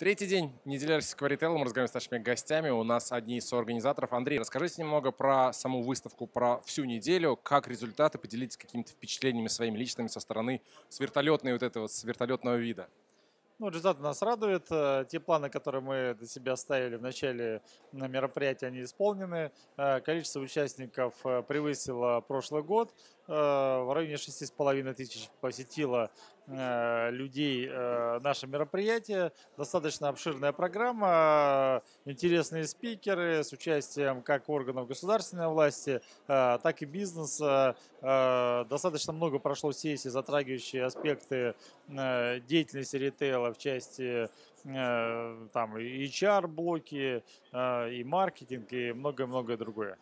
Третий день недели российского ритейла. Мы разговариваем с нашими гостями. У нас одни из организаторов Андрей, расскажите немного про саму выставку, про всю неделю, как результаты, поделитесь какими-то впечатлениями своими личными со стороны с вертолетной вот этого, с вертолетного вида. Ну, результаты нас радуют. Э, те планы, которые мы для себя ставили в начале на мероприятия, они исполнены. Э, количество участников э, превысило прошлый год. В районе 6,5 тысяч посетило Э, людей э, наше мероприятие. Достаточно обширная программа, интересные спикеры с участием как органов государственной власти, э, так и бизнеса. Достаточно много прошло сессий, затрагивающие аспекты деятельности ритейла в части там, HR-блоки, и маркетинг, и многое-многое другое.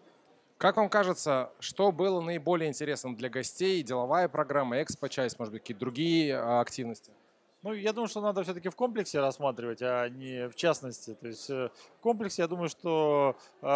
Как вам кажется, что было наиболее интересным для гостей? Деловая программа, экспо-часть, может быть, какие-то другие а, активности? Ну, я думаю, что надо все-таки в комплексе рассматривать, а не в частности. То есть э, в комплексе, я думаю, что э,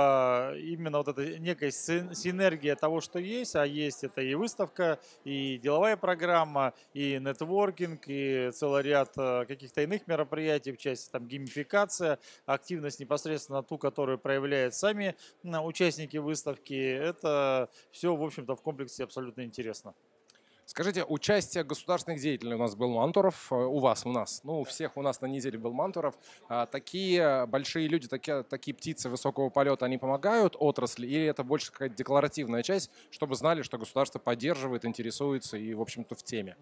именно вот эта некая синергия того, что есть, а есть это и выставка, и деловая программа, и нетворкинг, и целый ряд э, каких-то иных мероприятий в части там геймификация, активность непосредственно ту, которую проявляют сами участники выставки. Это все, в общем-то, в комплексе абсолютно интересно. Скажите, участие государственных деятелей у нас был Мантуров, э, у вас, у нас, ну, у всех у нас на неделе был Мантуров. А, такие большие люди, такие, такие птицы высокого полета, они помогают отрасли или это больше какая-то декларативная часть, чтобы знали, что государство поддерживает, интересуется и, в общем-то, в теме?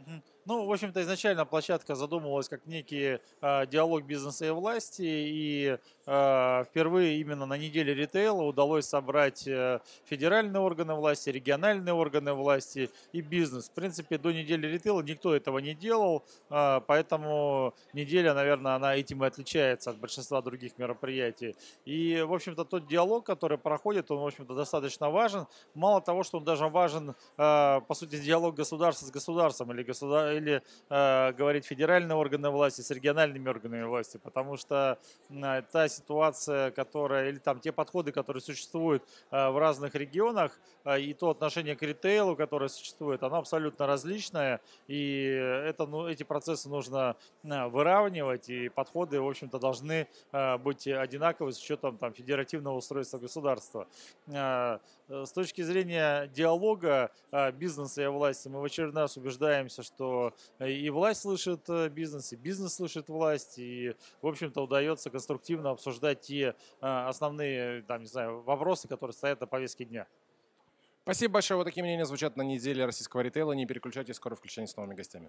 Ну, в общем-то, изначально площадка задумывалась как некий а, диалог бизнеса и власти, и Э, впервые именно на неделе ритейла удалось собрать э, федеральные органы власти, региональные органы власти и бизнес. В принципе, до недели ритейла никто этого не делал, э, поэтому неделя, наверное, она этим и отличается от большинства других мероприятий. И, в общем-то, тот диалог, который проходит, он, в общем-то, достаточно важен. Мало того, что он даже важен, по сути, диалог государства с государством или, государ... или говорить федеральные органы власти с региональными органами власти, потому что та ситуация, ситуация, которая, или там те подходы, которые существуют э, в разных регионах, э, и то отношение к ритейлу, которое существует, оно абсолютно различное, и это, ну, эти процессы нужно э, выравнивать, и подходы, в общем-то, должны быть одинаковы с учетом там, федеративного устройства государства. Э, с точки зрения диалога э, бизнеса и власти, мы в очередной раз убеждаемся, что э, и власть слышит бизнес, и бизнес слышит власть, и, в общем-то, удается конструктивно обсуждать те основные, там, не знаю, вопросы, которые стоят на повестке дня. Спасибо большое. Вот такие мнения звучат на неделе российского ритейла. Не переключайтесь, скоро включение с новыми гостями.